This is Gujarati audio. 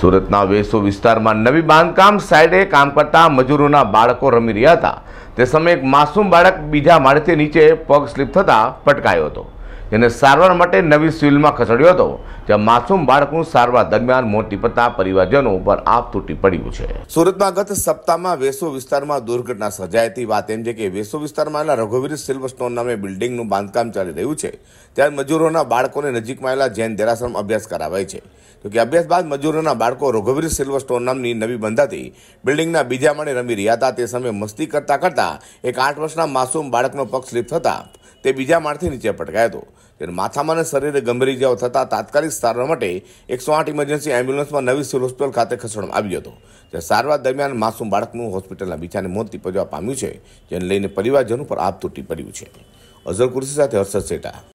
સુરતના વેસો વિસ્તારમાં નવી બાંધકામ સાઇડે કામ કરતા મજૂરોના બાળકો રમી રહ્યા હતા તે સમયે એક માસૂમ બાળક બીજા માળેથી નીચે પગ સ્લીપ થતાં પટકાયો હતો જેને સારવાર માટે નવી સિવિલમાં ખસેડ્યો હતો જ્યાં માસૂમ બાળકનું સારવાર દરમિયાન મોટી નીપજતા પરિવારજનો ઉપર આપ તૂટી પડ્યું છે સુરતમાં ગત સપ્તાહમાં વેસો વિસ્તારમાં દુર્ઘટના સર્જાઈ હતી વાત એમ છે કે વેસો વિસ્તારમાં રઘુવીર સ્ટોન નામે બિલ્ડિંગનું બાંધકામ ચાલી રહ્યું છે ત્યારે મજૂરોના બાળકોને નજીકમાં આવેલા જૈન દેરાસરમ અભ્યાસ કરાવાય છે તો કે અભ્યાસ બાદ મજૂરોના બાળકો રઘુવીર સિલ્વરસ્ટોન નામની નવી બંધાતી બિલ્ડિંગના બીજા માળે રમી રહ્યા હતા તે સમયે મસ્તી કરતા કરતા એક આઠ વર્ષના માસૂમ બાળકનો પગ સ્લીપ થતાં તે બીજા માળથી નીચે પટકાયો હતો તેને માથામાં અને શરીરે ગંભીર ઇજાઓ થતાં તાત્કાલિક સારવાર માટે એકસો આઠ ઇમરજન્સી એમ્બ્યુલન્સમાં નવી સિવિલ હોસ્પિટલ ખાતે ખસેડવામાં આવ્યો હતો જ્યાં સારવાર દરમિયાન માસૂમ બાળકનું હોસ્પિટલના બીજાને મોત નીપજવા પામ્યું છે જેને લઈને પરિવારજનો પર આપ તૂટી પડ્યું છે અઝર કુર્સી સાથે હર્ષદ શેટા